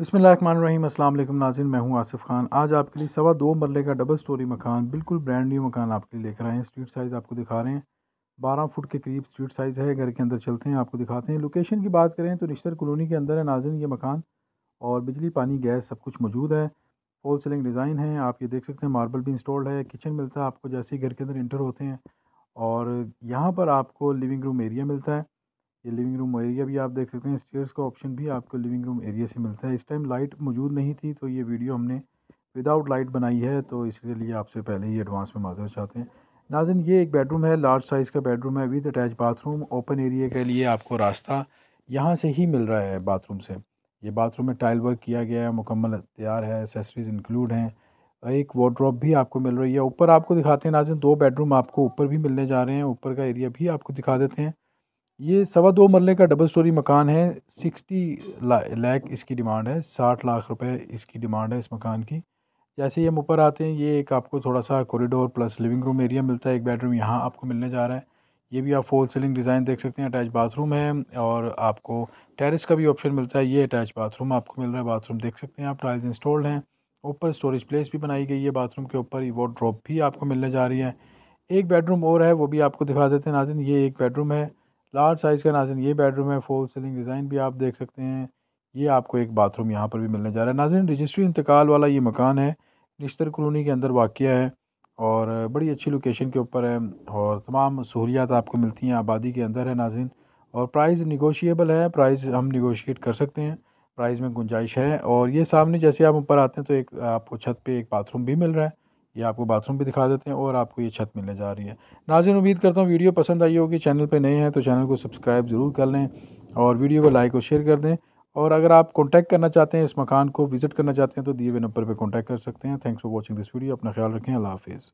रही अल्लाम नाजिन मैं हूँ आसिफ खान आज आपके लिए सवा दो मरले का डबल स्टोरी मकान बिल्कुल ब्रांड न्यू मकान आपके लिए लेकर आए हैं स्ट्रीट साइज़ आपको दिखा रहे हैं बारह फुट के करीब स्ट्रीट साइज़ है घर के अंदर चलते हैं आपको दिखाते हैं लोकेशन की बात करें तो रिश्तर कॉलोनी के अंदर है नाजिन ये मकान और बिजली पानी गैस सब कुछ मौजूद है होल सेलिंग डिज़ाइन है आप ये देख सकते हैं मार्बल भी इंस्टॉल्ड है किचन मिलता है आपको जैसे ही घर के अंदर इंटर होते हैं और यहाँ पर आपको लिविंग रूम एरिया मिलता है ये लिविंग रूम एरिया भी आप देख सकते हैं स्टेयर्स का ऑप्शन भी आपको लिविंग रूम एरिया से मिलता है इस टाइम लाइट मौजूद नहीं थी तो ये वीडियो हमने विदाउट लाइट बनाई है तो इसके लिए आपसे पहले ही एडवांस में माजर चाहते हैं नाजन ये एक बेडरूम है लार्ज साइज़ का बेडरूम है with attach bathroom open area के लिए आपको रास्ता यहाँ से ही मिल रहा है बाथरूम से ये बाथरूम में टाइल वर्क किया गया है मुकम्मल तैयार है एसेसरीज़ इंक्लूड हैं और एक वार्ड्रॉप भी आपको मिल रही है ऊपर आपको दिखाते हैं नाजन दो बेडरूम आपको ऊपर भी मिलने जा रहे हैं ऊपर का एरिया भी आपको दिखा देते हैं ये सवा दो मरले का डबल स्टोरी मकान है सिक्सटी लाख इसकी डिमांड है साठ लाख रुपए इसकी डिमांड है इस मकान की जैसे ही हम ऊपर आते हैं ये एक आपको थोड़ा सा corridor plus living room area मिलता है एक बेडरूम यहाँ आपको मिलने जा रहा है ये भी आप फोल सीलिंग डिज़ाइन देख सकते हैं अटैच बाथरूम है और आपको टेरिस का भी ऑप्शन मिलता है ये अटैच बाथरूम आपको मिल रहा है बाथरूम देख सकते हैं आप टाइल्स इंस्टॉल्ड हैं ऊपर स्टोरेज प्लेस भी बनाई गई है बाथरूम के ऊपर वो ड्रॉप भी आपको मिलने जा रही है एक बेडरूम और है वो भी आपको दिखा देते हैं नाजिन ये एक बेडरूम है लार्ज साइज़ का नाजन ये बेडरूम है फोल सीलिंग डिज़ाइन भी आप देख सकते हैं ये आपको एक बाथरूम यहाँ पर भी मिलने जा रहा है नाजन रजिस्ट्री इंतकाल वाला ये मकान है निश्तर कॉलोनी के अंदर वाक़ है और बड़ी अच्छी लोकेशन के ऊपर है और तमाम सहूलियात आपको मिलती हैं आबादी के अंदर है नाजिन और प्राइस निगोशिएबल है प्राइस हम निगोशिएट कर सकते हैं प्राइस में गुंजाइश है और ये सामने जैसे आप ऊपर आते हैं तो एक आपको छत पे एक बाथरूम भी मिल रहा है ये आपको बाथरूम भी दिखा देते हैं और आपको ये छत मिलने जा रही है नाजिन उम्मीद करता हूँ वीडियो पसंद आई होगी चैनल पर नए हैं तो चैनल को सब्सक्राइब ज़रूर कर लें और वीडियो को लाइक और शेयर कर दें और अगर आप कॉन्टैक्ट करना चाहते हैं इस मकान को विज़िट करना चाहते हैं तो दिए हुए नंबर पर कॉन्टैक्ट कर सकते हैं thanks for watching this video अपना ख्याल रखें अल्लाह हाफिज़